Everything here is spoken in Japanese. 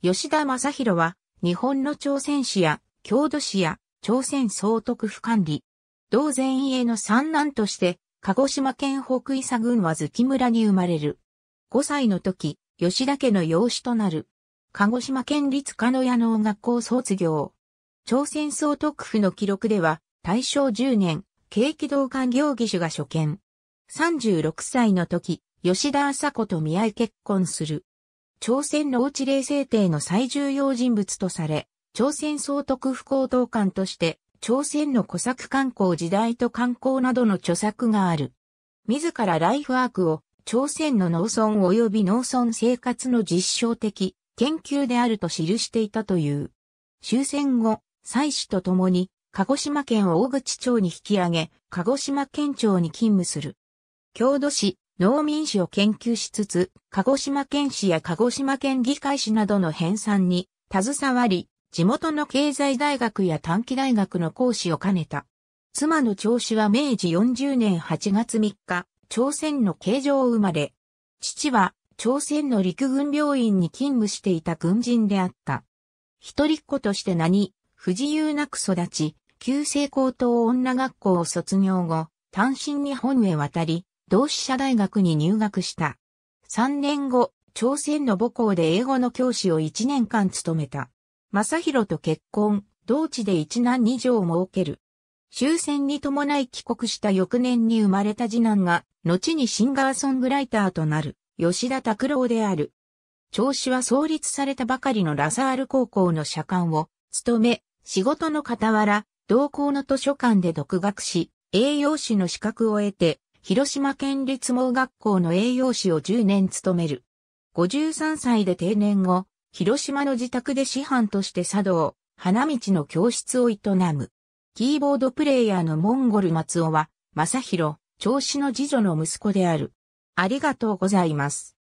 吉田正宏は、日本の朝鮮市や、郷土市や、朝鮮総督府管理。同前への三男として、鹿児島県北伊佐郡和月村に生まれる。5歳の時、吉田家の養子となる。鹿児島県立鹿野屋農学校卒業。朝鮮総督府の記録では、大正10年、景気道官業義手が初見。36歳の時、吉田麻子と見合い結婚する。朝鮮農地霊制定の最重要人物とされ、朝鮮総督府高等官として、朝鮮の古作観光時代と観光などの著作がある。自らライフワークを、朝鮮の農村及び農村生活の実証的研究であると記していたという。終戦後、妻子と共に、鹿児島県大口町に引き上げ、鹿児島県庁に勤務する。郷土市、農民史を研究しつつ、鹿児島県史や鹿児島県議会史などの編纂に携わり、地元の経済大学や短期大学の講師を兼ねた。妻の長子は明治40年8月3日、朝鮮の形状生まれ。父は朝鮮の陸軍病院に勤務していた軍人であった。一人っ子として名に、不自由なく育ち、旧制高等女学校を卒業後、単身日本へ渡り、同志社大学に入学した。3年後、朝鮮の母校で英語の教師を1年間務めた。正宏と結婚、同地で一男二女を設ける。終戦に伴い帰国した翌年に生まれた次男が、後にシンガーソングライターとなる、吉田拓郎である。調子は創立されたばかりのラサール高校の社官を、務め、仕事の傍ら、同校の図書館で独学し、栄養士の資格を得て、広島県立盲学校の栄養士を10年務める。53歳で定年後、広島の自宅で師範として茶道、花道の教室を営む。キーボードプレイヤーのモンゴル松尾は、正宏、長子の次女の息子である。ありがとうございます。